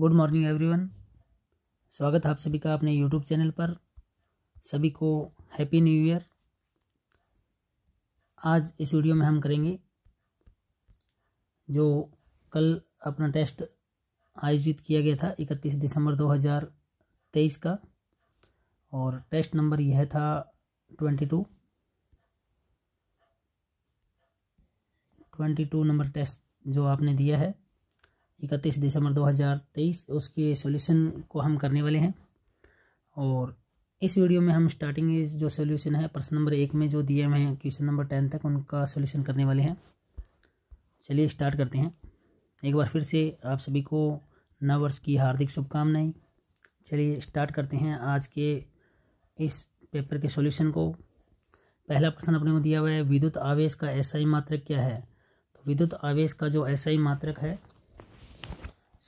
good morning everyone स्वागत है आप सभी का अपने यूट्यूब चैनल पर सभी को हैप्पी न्यू ईयर आज इस वीडियो में हम करेंगे जो कल अपना टेस्ट आयोजित किया गया था 31 दिसंबर 2023 का और टेस्ट नंबर यह था 22 टू नंबर टेस्ट जो आपने दिया है इकतीस दिसंबर 2023 उसके सॉल्यूशन को हम करने वाले हैं और इस वीडियो में हम स्टार्टिंग जो सॉल्यूशन है प्रश्न नंबर एक में जो दिए हुए हैं क्वेश्चन नंबर टेन तक उनका सॉल्यूशन करने वाले हैं चलिए स्टार्ट करते हैं एक बार फिर से आप सभी को नव वर्ष की हार्दिक शुभकामनाएं चलिए स्टार्ट करते हैं आज के इस पेपर के सोल्यूशन को पहला प्रश्न अपने को दिया हुआ है विद्युत आवेश का ऐसा ही मात्रक क्या है तो विद्युत आवेश का जो ऐसा ही मात्रक है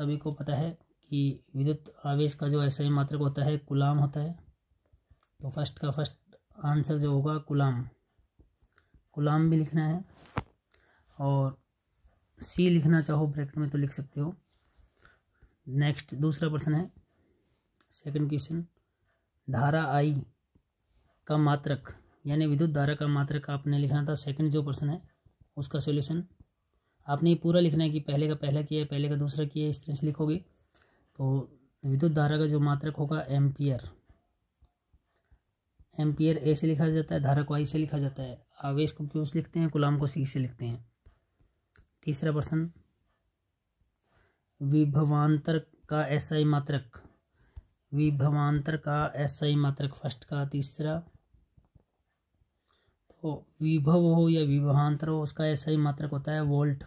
सभी को पता है कि विद्युत आवेश का जो ऐसा ही मात्रक होता है कुलाम होता है तो फर्स्ट का फर्स्ट आंसर जो होगा कुलाम कुलाम भी लिखना है और सी लिखना चाहो ब्रैकेट में तो लिख सकते हो नेक्स्ट दूसरा प्रश्न है सेकंड क्वेश्चन धारा आई का मात्रक यानी विद्युत धारा का मात्रक आपने लिखना था सेकंड जो प्रश्न है उसका सॉल्यूशन आपने ये पूरा लिखना है कि पहले का पहला किया है पहले का दूसरा किया है इस तरह से लिखोगे तो विद्युत धारा का जो मात्रक होगा एम्पियर एम्पियर ए से लिखा जाता है धारा को आई से लिखा जाता है आवेश को क्यों से लिखते हैं गुलाम को सी से लिखते हैं तीसरा प्रश्न विभवांतर का एसआई मात्रक विभवांतर का एसआई मात्रक फर्स्ट का तीसरा तो विभव हो या विभवांतर हो उसका एसआई मात्रक होता है वोल्ट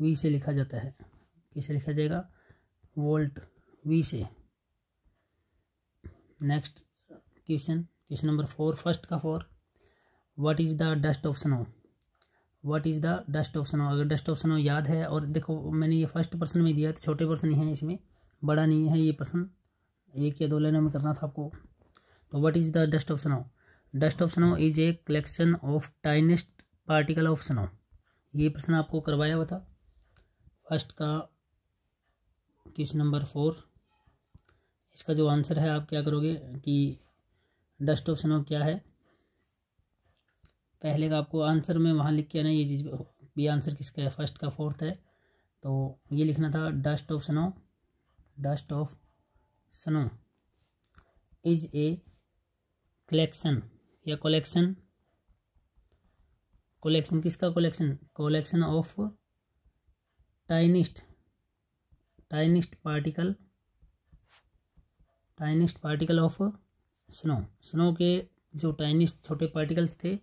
वी से लिखा जाता है किसे लिखा जाएगा वोल्ट वी से next question question number four first का four what is the dust of snow what is the dust of snow अगर डस्ट ऑफ स्नो याद है और देखो मैंने ये फर्स्ट पर्सन में दिया तो छोटे पर्सन ही है इसमें बड़ा नहीं है ये पर्सन एक या दो लाइनों में करना था आपको तो what is the dust of snow dust of snow is a collection of tiniest particle of snow ये प्रश्न आपको करवाया हुआ था फर्स्ट का क्वेश्चन नंबर फोर इसका जो आंसर है आप क्या करोगे कि डस्ट ऑफ स्नो क्या है पहले का आपको आंसर में वहाँ लिख के आना ये चीज़ भी आंसर किसका है फर्स्ट का फोर्थ है तो ये लिखना था dust of snow dust of snow is a collection या कलेक्शन कलेक्शन किसका collection collection of tiniest tiniest particle tiniest particle of snow snow के जो टाइनिस्ट छोटे पार्टिकल्स थे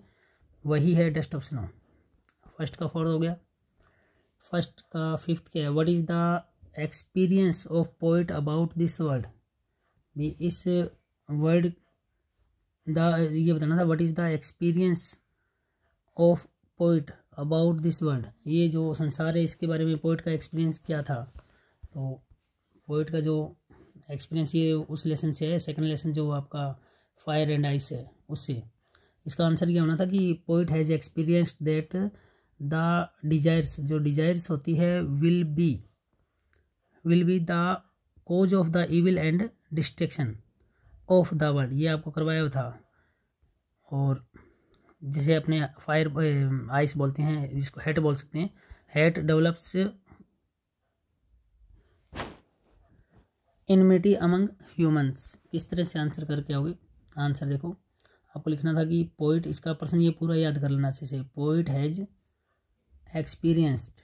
वही है डस्ट ऑफ स्नो फर्स्ट का फोर्थ हो गया फर्स्ट का फिफ्थ क्या है what is the experience of poet about this world भी इस वर्ल्ड द ये बताना था what is the experience of poet about this world ये जो संसार है इसके बारे में पोइट का एक्सपीरियंस क्या था तो पोइट का जो एक्सपीरियंस ये उस लेसन से है सेकंड लेसन जो आपका फायर एंड आइस है उससे इसका आंसर क्या होना था कि poet has experience that the desires जो डिजायर्स होती है will be will be the cause of the evil and destruction of the world ये आपको करवाया था और जिसे अपने फायर आइस बोलते हैं जिसको हेट बोल सकते हैं hate develops enmity among humans किस तरह से आंसर करके आओगे आंसर देखो आपको लिखना था कि पोइट इसका प्रश्न ये पूरा याद कर लेना अच्छे से पोइट हैज एक्सपीरियंस्ड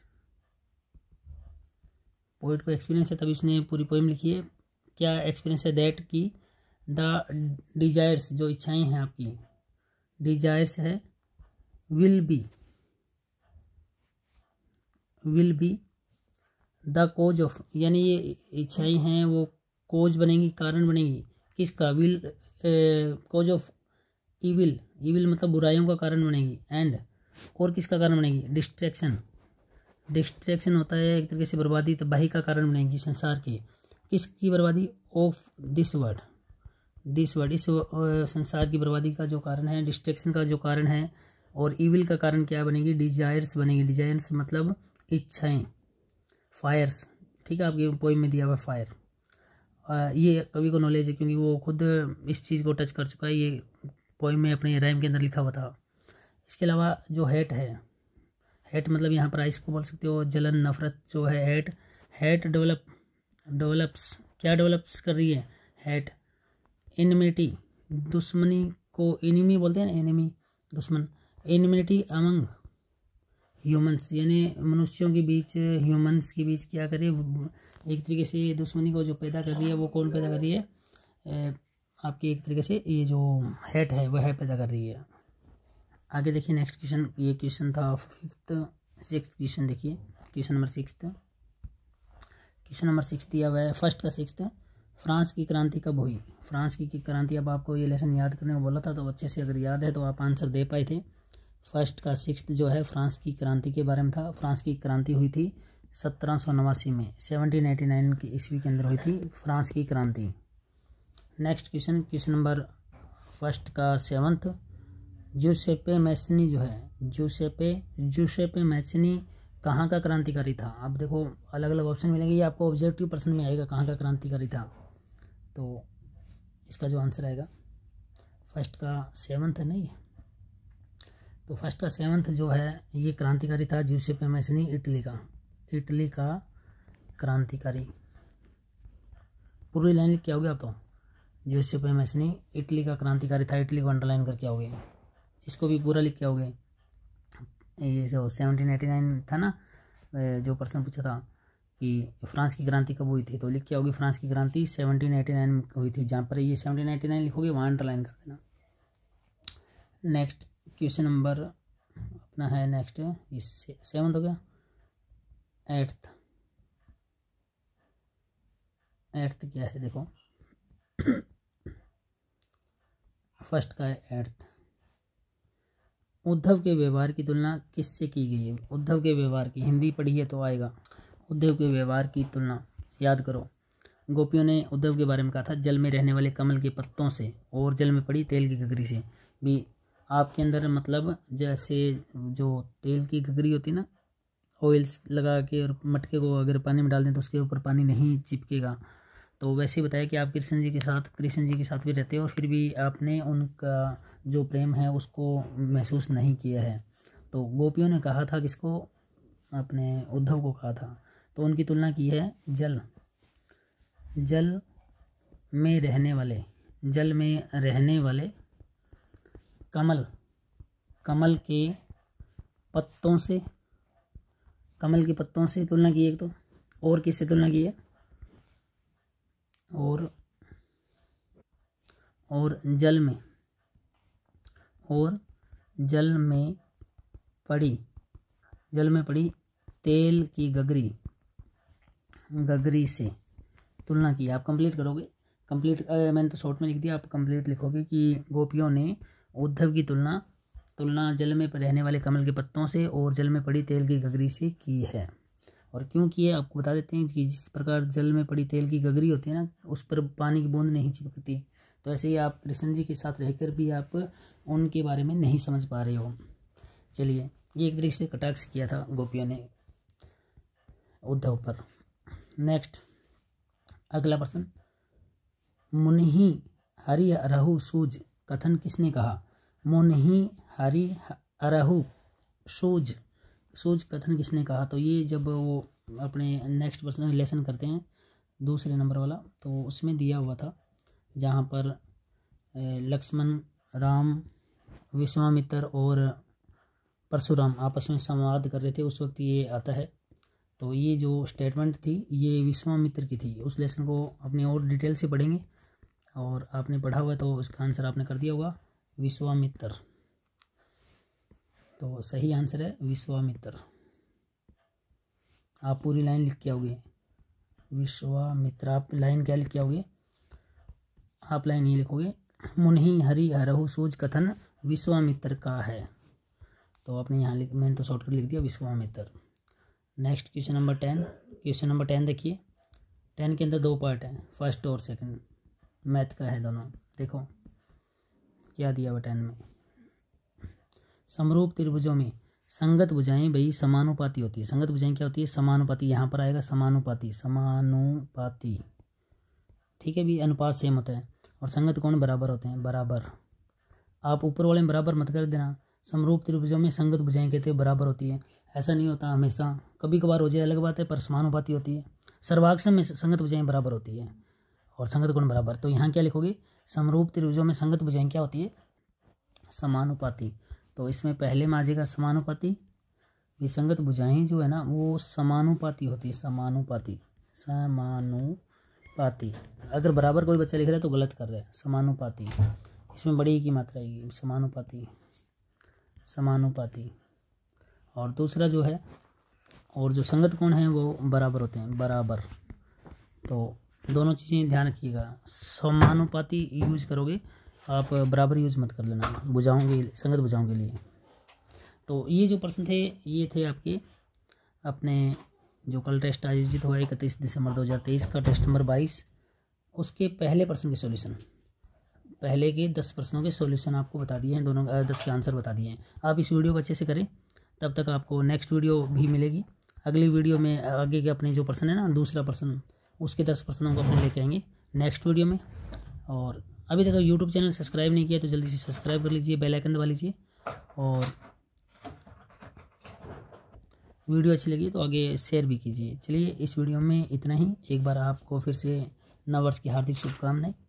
पोइट को एक्सपीरियंस है तभी उसने पूरी पोइम लिखी है क्या एक्सपीरियंस है दैट की द डिजायर्स जो इच्छाएं हैं आपकी डिजायर्स है will be will be the cause of यानी ये इच्छाएं हैं वो कोज बनेंगी कारण बनेंगी किसका will cause of evil evil मतलब बुराइयों का कारण बनेगी एंड और किसका कारण बनेगी डिस्ट्रैक्शन डिस्ट्रैक्शन होता है एक तरीके से बर्बादी तबाही का कारण बनेगी संसार की किसकी बर्बादी of this world this word इस संसार की बर्बादी का जो कारण है डिस्ट्रेक्शन का जो कारण है और ईविल का कारण क्या बनेगी डिजायर्स बनेगी डिजायर्स मतलब इच्छाएं फायर्स ठीक है आपके पोइम में दिया हुआ फायर ये कवि को नॉलेज है क्योंकि वो खुद इस चीज़ को टच कर चुका है ये पोइम में अपने रैम के अंदर लिखा हुआ था इसके अलावा जो हेट है हेट मतलब यहाँ पर आइस को बोल सकते हो जलन नफरत जो है हेट हेट डेवलप डेवलप्स क्या डेवलप्स कर रही है हेट इनमिटी दुश्मनी को एनिमी बोलते हैं ना एनिमी दुश्मन इनमिटी अमंग ह्यूमंस यानी मनुष्यों के बीच ह्यूमंस के बीच क्या करिए एक तरीके से दुश्मनी को जो पैदा कर रही है वो कौन पैदा कर रही है आपकी एक तरीके से ये जो हेट है वह है पैदा कर रही है आगे देखिए नेक्स्ट क्वेश्चन ये क्वेश्चन था फिफ्थ सिक्स क्वेश्चन देखिए question number six question number six दिया हुआ है फर्स्ट का सिक्स फ्रांस की क्रांति कब हुई फ्रांस की क्रांति अब आपको ये लेसन याद करने को बोला था तो अच्छे से अगर याद है तो आप आंसर दे पाए थे फर्स्ट का सिक्स जो है फ्रांस की क्रांति के बारे में था फ्रांस की क्रांति हुई थी सत्रह सौ नवासी में सेवनटीन एटी नाइन की ईस्वी के अंदर हुई थी फ्रांस की क्रांति next question question number first का सेवन्थ जूसेपे मैसनी जो है जूसेपे जूसेपे मैसनी कहाँ का क्रांतिकारी था आप देखो अलग अलग ऑप्शन मिलेंगे ये आपको ऑब्जेक्टिव पर्सन में आएगा कहाँ का क्रांतिकारी था तो इसका जो आंसर आएगा फर्स्ट का सेवन्थ है नहीं तो फर्स्ट का सेवन्थ जो है ये क्रांतिकारी था जूसेप मैसनी इटली का इटली का क्रांतिकारी पूरी लाइन क्या हो गया आप तो जूसेप मैसनी इटली का क्रांतिकारी था इटली को अंडरलाइन करके आओगे इसको भी पूरा लिख के आओगे ये जो सेवनटीन एटी नाइन था ना जो पर्सन पूछा था कि फ्रांस की क्रांति कब हुई थी तो लिख क्या होगी फ्रांस की क्रांति 1789 में हुई थी जहाँ पर ये 1789 लिखोगे वहाँ अंडरलाइन कर देना नेक्स्ट क्वेश्चन नंबर अपना है नेक्स्ट इससे सेवन हो गया एट्थ एट्थ क्या है देखो फर्स्ट का है एट्थ उद्धव के व्यवहार की तुलना किससे की गई है उद्धव के व्यवहार की हिंदी पढ़ी है तो आएगा उद्धव के व्यवहार की तुलना याद करो गोपियों ने उद्धव के बारे में कहा था जल में रहने वाले कमल के पत्तों से और जल में पड़ी तेल की गगरी से भी आपके अंदर मतलब जैसे जो तेल की गगरी होती ना ऑयल्स लगा के और मटके को अगर पानी में डाल दें तो उसके ऊपर पानी नहीं चिपकेगा तो वैसे ही बताया कि आप कृष्ण जी के साथ कृष्ण जी के साथ भी रहते हो और फिर भी आपने उनका जो प्रेम है उसको महसूस नहीं किया है तो गोपियों ने कहा था किसको अपने उद्धव को कहा था तो उनकी तुलना की है जल जल में रहने वाले जल में रहने वाले कमल कमल के पत्तों से कमल के पत्तों से तुलना की एक तो और किससे तुलना की है और और जल में और जल में पड़ी जल में पड़ी तेल की गगरी गगरी से तुलना की आप कंप्लीट करोगे कंप्लीट मैंने तो शॉर्ट में लिख दिया आप कंप्लीट लिखोगे कि गोपियों ने उद्धव की तुलना तुलना जल में रहने वाले कमल के पत्तों से और जल में पड़ी तेल की गगरी से की है और क्यों की है आपको बता देते हैं कि जिस प्रकार जल में पड़ी तेल की गगरी होती है ना उस पर पानी की बूंद नहीं चिपकती तो ऐसे ही आप कृष्ण जी के साथ रहकर भी आप उनके बारे में नहीं समझ पा रहे हो चलिए ये एक तरीके से कटाक्ष किया था गोपियों ने उद्धव पर नेक्स्ट अगला प्रश्न मुनि हरि अरहु सूज कथन किसने कहा मुनि हरि अरहु सूज सूज कथन किसने कहा तो ये जब वो अपने नेक्स्ट प्रश्न लेसन करते हैं दूसरे नंबर वाला तो उसमें दिया हुआ था जहाँ पर लक्ष्मण राम विश्वामित्र और परशुराम आपस में संवाद कर रहे थे उस वक्त ये आता है तो ये जो स्टेटमेंट थी ये विश्वामित्र की थी उस लेसन को अपने और डिटेल से पढ़ेंगे और आपने पढ़ा हुआ तो इसका आंसर आपने कर दिया होगा विश्वामित्र तो सही आंसर है विश्वामित्र आप पूरी लाइन लिख के आओगे विश्वामित्र आप लाइन क्या लिख के आओगे आप लाइन ये लिखोगे मुनि हरि हरहु सूज कथन विश्वामित्र का है तो आपने यहाँ लिख मैंने तो शॉर्टकट लिख दिया Vishwamitra next question number ten question number ten देखिए टेन के अंदर दो पार्ट हैं फर्स्ट और सेकंड मैथ का है दोनों देखो क्या दिया हुआ टेन में समरूप त्रिभुजों में संगत बुझाएँ भाई समानुपाती होती है संगत बुझाएँ क्या होती है समानुपाती यहाँ पर आएगा समानुपाती समानुपाती ठीक है भाई अनुपात सेम होता है और संगत कौन बराबर होते हैं बराबर आप ऊपर वाले में बराबर मत कर देना समरूप त्रिभुजों में संगत बुझाएँ कहते हैं बराबर होती है ऐसा नहीं होता हमेशा कभी कभार हो जाए अलग बात है पर समानुपाति होती है सर्वाक्षर में संगत बुझाएँ बराबर होती है और संगत गुण बराबर तो यहाँ क्या लिखोगे समरूप त्रिभुजों में संगत बुझाएँ क्या होती है समानुपाति तो इसमें पहले में आ जाएगा समानुपाति विसंगत बुझाएँ जो है ना वो समानुपाति होती है समानुपाति समानुपाति अगर बराबर कोई बच्चा लिख रहा है तो गलत कर रहा है समानुपाति इसमें बड़ी की मात्रा आएगी समानुपाति समानुपाति और दूसरा जो है और जो संगत कोण है वो बराबर होते हैं बराबर तो दोनों चीज़ें ध्यान रखिएगा समानुपाति यूज करोगे आप बराबर यूज मत कर लेना बुझाओगे संगत बुझाओगे लिए तो ये जो प्रश्न थे ये थे आपके अपने जो कल टेस्ट आयोजित हुआ इकतीस दिसंबर 2023 का टेस्ट नंबर 22 उसके पहले प्रश्न के सॉल्यूशन पहले के दस प्रश्नों के सॉल्यूशन आपको बता दिए हैं दोनों दस के आंसर बता दिए हैं आप इस वीडियो को अच्छे से करें तब तक आपको नेक्स्ट वीडियो भी मिलेगी अगली वीडियो में आगे के अपने जो पर्सन है ना दूसरा पर्सन उसके दस पर्सनों को अपने लेके आएंगे नेक्स्ट वीडियो में और अभी तक यूट्यूब चैनल सब्सक्राइब नहीं किया तो जल्दी से सब्सक्राइब कर लीजिए बेल आइकन दबा लीजिए और वीडियो अच्छी लगी तो आगे शेयर भी कीजिए चलिए इस वीडियो में इतना ही एक बार आपको फिर से नववर्ष की हार्दिक शुभकामनाएं